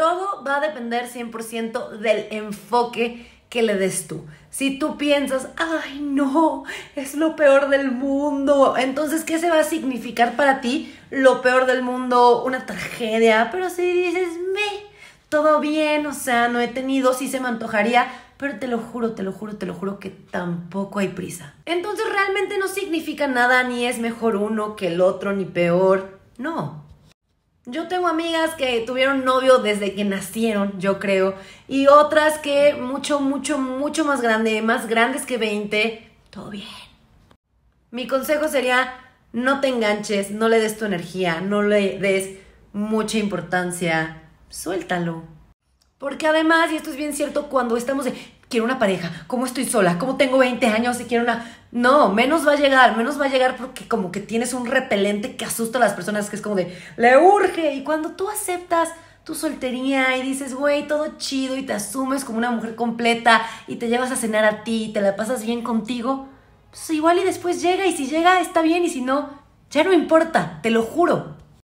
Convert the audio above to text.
Todo va a depender 100% del enfoque que le des tú. Si tú piensas, ay no, es lo peor del mundo, entonces ¿qué se va a significar para ti lo peor del mundo? Una tragedia. Pero si dices, me, todo bien, o sea, no he tenido, sí se me antojaría, pero te lo juro, te lo juro, te lo juro que tampoco hay prisa. Entonces realmente no significa nada, ni es mejor uno que el otro, ni peor. No, yo tengo amigas que tuvieron novio desde que nacieron, yo creo, y otras que mucho, mucho, mucho más grande, más grandes que 20, todo bien. Mi consejo sería, no te enganches, no le des tu energía, no le des mucha importancia, suéltalo. Porque además, y esto es bien cierto, cuando estamos de, quiero una pareja, ¿cómo estoy sola? ¿Cómo tengo 20 años y quiero una...? No, menos va a llegar, menos va a llegar porque como que tienes un repelente que asusta a las personas, que es como de, le urge. Y cuando tú aceptas tu soltería y dices, güey, todo chido y te asumes como una mujer completa y te llevas a cenar a ti y te la pasas bien contigo, pues igual y después llega y si llega está bien y si no, ya no importa, te lo juro.